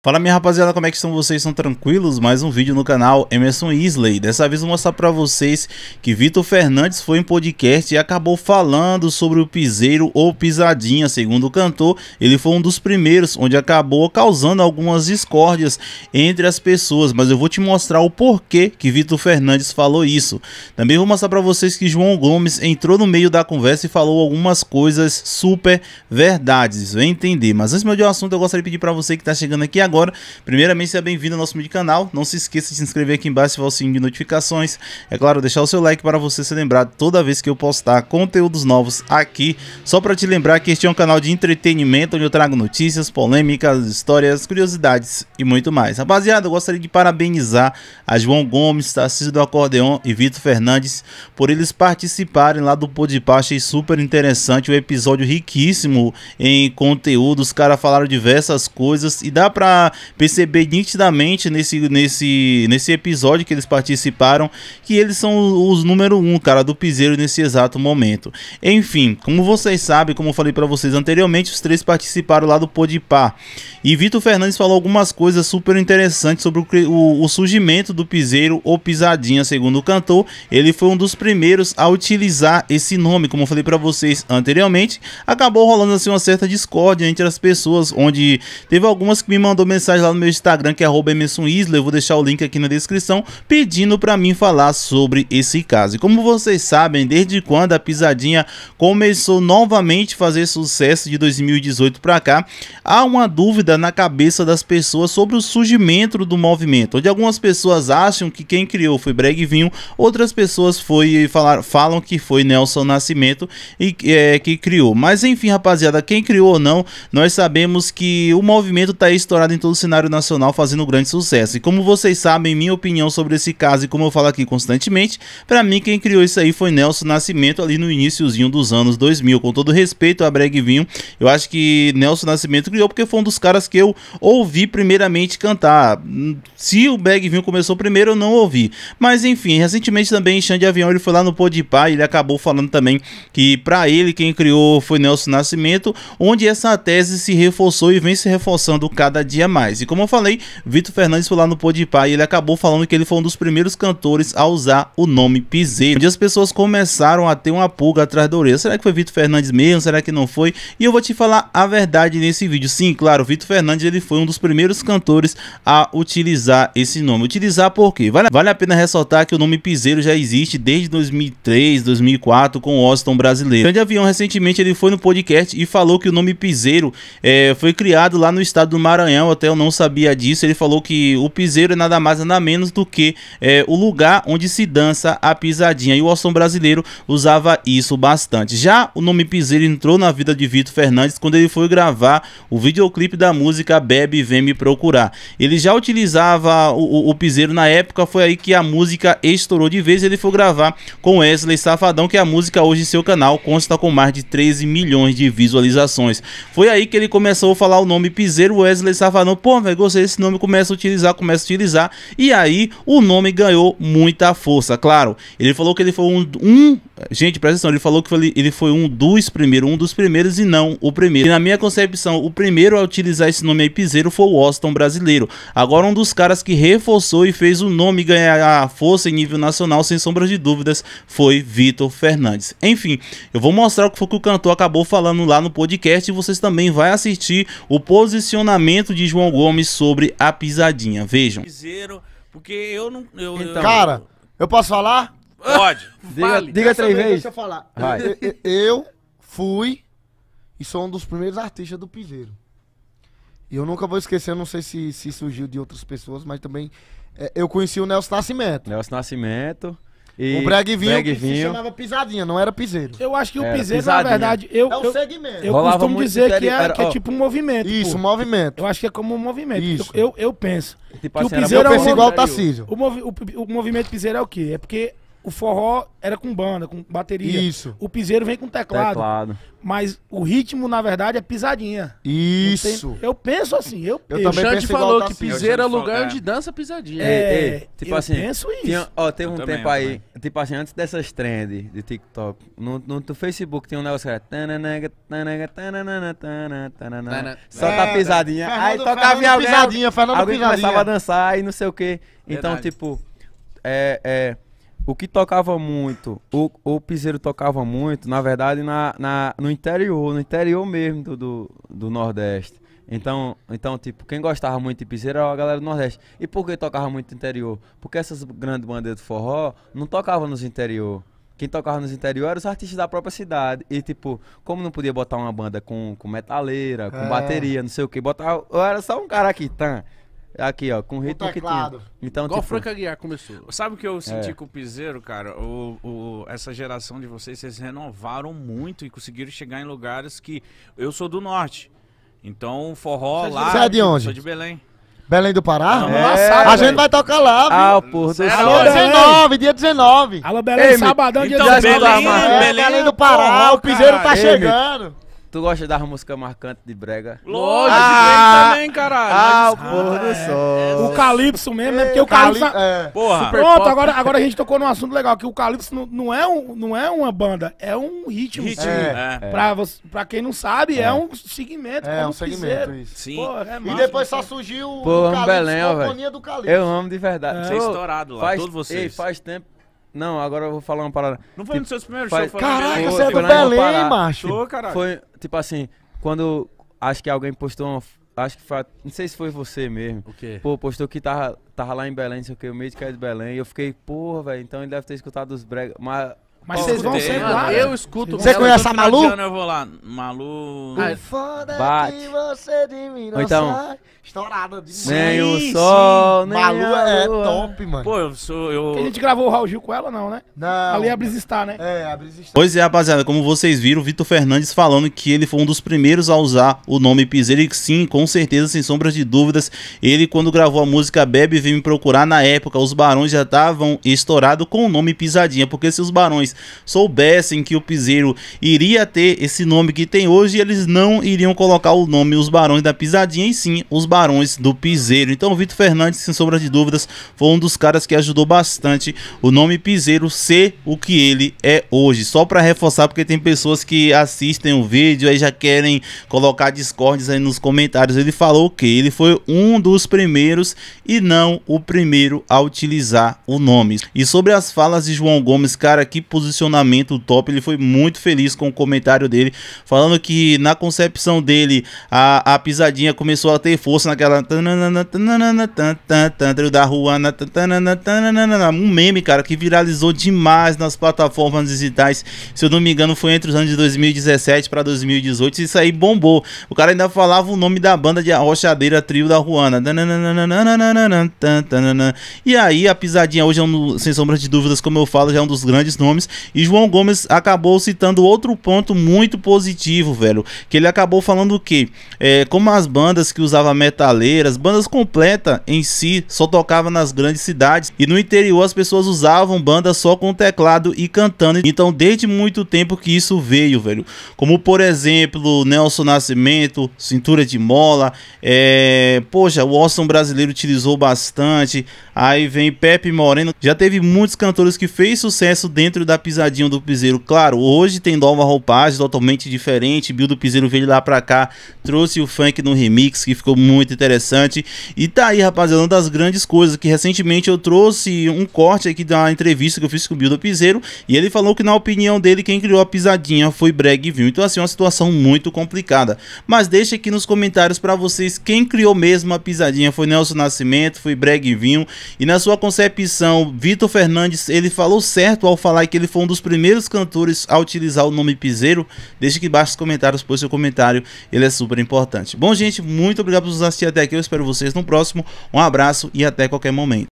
Fala minha rapaziada, como é que estão vocês? São tranquilos? Mais um vídeo no canal Emerson Isley. Dessa vez vou mostrar pra vocês que Vitor Fernandes foi em podcast e acabou falando sobre o piseiro ou pisadinha. Segundo o cantor, ele foi um dos primeiros, onde acabou causando algumas discórdias entre as pessoas. Mas eu vou te mostrar o porquê que Vitor Fernandes falou isso. Também vou mostrar pra vocês que João Gomes entrou no meio da conversa e falou algumas coisas super verdades. Vem entender. Mas antes de de um assunto, eu gostaria de pedir pra você que tá chegando aqui agora agora, primeiramente seja bem-vindo ao nosso vídeo canal. Não se esqueça de se inscrever aqui embaixo e o sininho de notificações. É claro, deixar o seu like para você ser lembrado toda vez que eu postar conteúdos novos aqui. Só para te lembrar que este é um canal de entretenimento onde eu trago notícias, polêmicas, histórias, curiosidades e muito mais. Rapaziada, eu gostaria de parabenizar a João Gomes, Tarcísio do Acordeon e Vitor Fernandes por eles participarem lá do Podpah. Achei super interessante o um episódio riquíssimo em conteúdo. Os caras falaram diversas coisas e dá para perceber nitidamente nesse, nesse, nesse episódio que eles participaram que eles são os número um, cara, do Piseiro nesse exato momento. Enfim, como vocês sabem, como eu falei para vocês anteriormente, os três participaram lá do Podipá. E Vitor Fernandes falou algumas coisas super interessantes sobre o, o, o surgimento do Piseiro ou Pisadinha, segundo o cantor. Ele foi um dos primeiros a utilizar esse nome, como eu falei para vocês anteriormente. Acabou rolando assim uma certa discórdia entre as pessoas, onde teve algumas que me mandou mensagem lá no meu Instagram, que é @emersonIsla, eu vou deixar o link aqui na descrição, pedindo para mim falar sobre esse caso. E como vocês sabem, desde quando a pisadinha começou novamente a fazer sucesso de 2018 para cá, há uma dúvida na cabeça das pessoas sobre o surgimento do movimento, onde algumas pessoas acham que quem criou foi Vinho, outras pessoas foi falar, falam que foi Nelson Nascimento e é, que criou. Mas enfim, rapaziada, quem criou ou não, nós sabemos que o movimento está estourado em em todo o cenário nacional fazendo um grande sucesso. E como vocês sabem, minha opinião sobre esse caso e como eu falo aqui constantemente, para mim quem criou isso aí foi Nelson Nascimento ali no iníciozinho dos anos 2000. Com todo respeito a Vinho, eu acho que Nelson Nascimento criou porque foi um dos caras que eu ouvi primeiramente cantar. Se o Vinho começou primeiro, eu não ouvi. Mas enfim, recentemente também Xande Avião ele foi lá no Podpah e ele acabou falando também que para ele quem criou foi Nelson Nascimento, onde essa tese se reforçou e vem se reforçando cada dia mais. E como eu falei, Vitor Fernandes foi lá no Podpah e ele acabou falando que ele foi um dos primeiros cantores a usar o nome piseiro. Onde as pessoas começaram a ter uma pulga atrás da orelha. Será que foi Vitor Fernandes mesmo? Será que não foi? E eu vou te falar a verdade nesse vídeo. Sim, claro, Vitor Fernandes ele foi um dos primeiros cantores a utilizar esse nome. Utilizar por quê? Vale, vale a pena ressaltar que o nome piseiro já existe desde 2003, 2004 com o Austin brasileiro. Grande Avião recentemente ele foi no podcast e falou que o nome piseiro é, foi criado lá no estado do Maranhão hotel não sabia disso. Ele falou que o piseiro é nada mais nada menos do que é, o lugar onde se dança a pisadinha. E o Orson brasileiro usava isso bastante. Já o nome piseiro entrou na vida de Vitor Fernandes quando ele foi gravar o videoclipe da música Bebe Vem Me Procurar. Ele já utilizava o, o, o piseiro na época, foi aí que a música estourou de vez. Ele foi gravar com Wesley Safadão, que a música hoje em seu canal consta com mais de 13 milhões de visualizações. Foi aí que ele começou a falar o nome piseiro Wesley Safadão falando, pô, velho, gostei desse nome, começa a utilizar, começa a utilizar. E aí o nome ganhou muita força, claro. Ele falou que ele foi um. um gente, presta atenção, ele falou que foi, ele foi um dos primeiros, um dos primeiros e não o primeiro. E na minha concepção, o primeiro a utilizar esse nome aí, Piseiro, foi o Austin brasileiro. Agora, um dos caras que reforçou e fez o nome ganhar força em nível nacional, sem sombra de dúvidas, foi Vitor Fernandes. Enfim, eu vou mostrar o que foi que o cantor acabou falando lá no podcast e vocês também vai assistir o posicionamento de João João Gomes sobre a pisadinha. Vejam. porque eu não. Eu, então, Cara, eu posso falar? Pode. diga, vale. diga três vezes. Deixa eu falar. Vai. Eu, fui e sou um dos primeiros artistas do Piseiro. E eu nunca vou esquecer, não sei se, se surgiu de outras pessoas, mas também é, eu conheci o Nelson Nascimento. Nelson Nascimento. E o Breg Vinho, Breg Vinho. se chamava pisadinha, não era piseiro. Eu acho que o piseiro, na verdade, eu, É um segmento. eu costumo dizer que é, que é tipo um movimento. Isso, pô. movimento. Eu acho que é como um movimento. Isso. Eu, eu, penso. Tipo Que o assim, piseiro Eu é um penso igual o Tarcísio. O, movi- o- o movimento piseiro é o quê? É porque o forró era com banda, com bateria. Isso. O piseiro vem com teclado. Teclado. Mas o ritmo, na verdade, é pisadinha. Isso. Tem... Eu penso assim. Eu, eu, também penso o Xande falou que tá assim, piseiro é lugar é. onde dança pisadinha. É, é, tipo eu assim. penso isso. Tinha, ó, teve eu um também, tempo aí, também. tipo assim, antes dessas trends de TikTok, no, no, no Facebook tinha um negócio que era. só tá pisadinha. aí tocava minha Pisadinha, Fernando alguém pisadinha. começava a dançar e não sei o quê. Então, tipo. É. é o que tocava muito, o, o piseiro tocava muito, na verdade, na, na, no interior, no interior mesmo do, do, do Nordeste. Então, então, tipo, quem gostava muito de piseiro era a galera do Nordeste. E por que tocava muito interior? Porque essas grandes bandas do forró não tocavam nos interior. Quem tocava nos interior eram os artistas da própria cidade. E, tipo, como não podia botar uma banda com, com metaleira, com é. bateria, não sei o que, botar. Eu era só um cara aqui, tan. Tá? Aqui, ó, com o ritmo que tem. Então, Igual tipo... Franca Guiar começou. Sabe o que eu é. senti é. com o Piseiro, cara? O, o, essa geração de vocês, vocês renovaram muito e conseguiram chegar em lugares que... Eu sou do Norte, então forró Você é lá... Você é de onde? Sou de Belém. Belém do Pará? Não, é, lá, a gente vai tocar lá, viu? Ah, porra. do céu. Alô, 19, dia 19. Alô, Belém, Ei, sabadão, então, dia 19. É, Belém, Belém, Belém do Pará, o Piseiro tá chegando. Tu gosta das músicas marcantes de brega? Lógico, ah, ah! também, caralho. Ah, o porra do sol. O Calypso mesmo, né? Porque o Calypso... É. é porra. Pronto, agora, agora a gente tocou num assunto legal, que o Calypso não, não, é, um, não é uma banda, é um ritmo. ritmo. É. É. Pra, você, pra quem não sabe, é, é um segmento. É um segmento, isso. Sim. Porra, é massa, e depois só surgiu o Calypso, Belém, a companhia do Calypso. Eu amo de verdade. Você é estourado lá, faz, todos vocês. Ei, faz tempo não, agora eu vou falar uma parada. Não foi tipo, um dos seus primeiros faz... shows? Caraca, você é do Belém, macho. Tô, caraca. Foi, tipo assim, quando acho que alguém postou uma, Acho que foi. Não sei se foi você mesmo. O quê? Pô, postou que tava, tava lá em Belém, não sei o quê? o Mítico é de Belém. E eu fiquei, porra, velho, então ele deve ter escutado os brega. Mas mas vocês vão ser lá. Eu escuto. Você conhece a Malu? Eu vou lá. Malu. foda é Bate. que você então, de mim não então, sai. Estourada de Nem o sol, nem Malu é top, mano. Pô, eu sou... Eu... A gente gravou o Raul Gil com ela, não, né? Não. Ali é a Brisistar, né? É, a Brisistar. Pois é, rapaziada. Como vocês viram, o Vitor Fernandes falando que ele foi um dos primeiros a usar o nome Piseiro. E sim, com certeza, sem sombras de dúvidas, ele quando gravou a música Bebe veio me procurar na época. Os Barões já estavam estourados com o nome Pisadinha. Porque se os Barões soubessem que o Piseiro iria ter esse nome que tem hoje, eles não iriam colocar o nome Os Barões da Pisadinha, e sim Os Barões do Piseiro. Então, o Vitor Fernandes, sem sombra de dúvidas, foi um dos caras que ajudou bastante o nome Piseiro ser o que ele é hoje. Só para reforçar, porque tem pessoas que assistem o vídeo e já querem colocar discordes aí nos comentários. Ele falou que ele foi um dos primeiros e não o primeiro a utilizar o nome. E sobre as falas de João Gomes, cara, que por posicionamento do top. Ele foi muito feliz com o comentário dele, falando que na concepção dele a, a pisadinha começou a ter força naquela da rua um meme, cara, que viralizou demais nas plataformas digitais. Se eu não me engano, foi entre os anos de 2017 para 2018. Isso aí bombou. O cara ainda falava o nome da banda de Arrochadeira Trio da Ruana. E aí, a pisadinha hoje é um, sem sombra de dúvidas, como eu falo, já é um dos grandes nomes. E João Gomes acabou citando outro ponto muito positivo, velho. Que ele acabou falando o que, é, como as bandas que usavam metaleiras, bandas completas em si, só tocava nas grandes cidades. E no interior as pessoas usavam bandas só com teclado e cantando. Então, desde muito tempo que isso veio, velho. Como, por exemplo, Nelson Nascimento, Cintura de Mola. É... Poxa, o Orson brasileiro utilizou bastante. Aí vem Pepe Moreno. Já teve muitos cantores que fez sucesso dentro da pisadinha do piseiro. Claro, hoje tem nova roupagem totalmente diferente. Bill do piseiro veio lá pra cá, trouxe o funk no remix, que ficou muito interessante. E tá aí, rapaziada, uma das grandes coisas que recentemente eu trouxe um corte aqui da entrevista que eu fiz com o Bill do piseiro. E ele falou que, na opinião dele, quem criou a pisadinha foi Bragville. Então, assim, uma situação muito complicada. Mas deixa aqui nos comentários para vocês quem criou mesmo a pisadinha. Foi Nelson Nascimento, foi Bragvinho. E na sua concepção, Vitor Fernandes, ele falou certo ao falar que ele foi um dos primeiros cantores a utilizar o nome piseiro. Deixe aqui embaixo nos comentários, pois seu comentário ele é super importante. Bom, gente, muito obrigado por nos assistir até aqui. Eu espero vocês no próximo. Um abraço e até qualquer momento.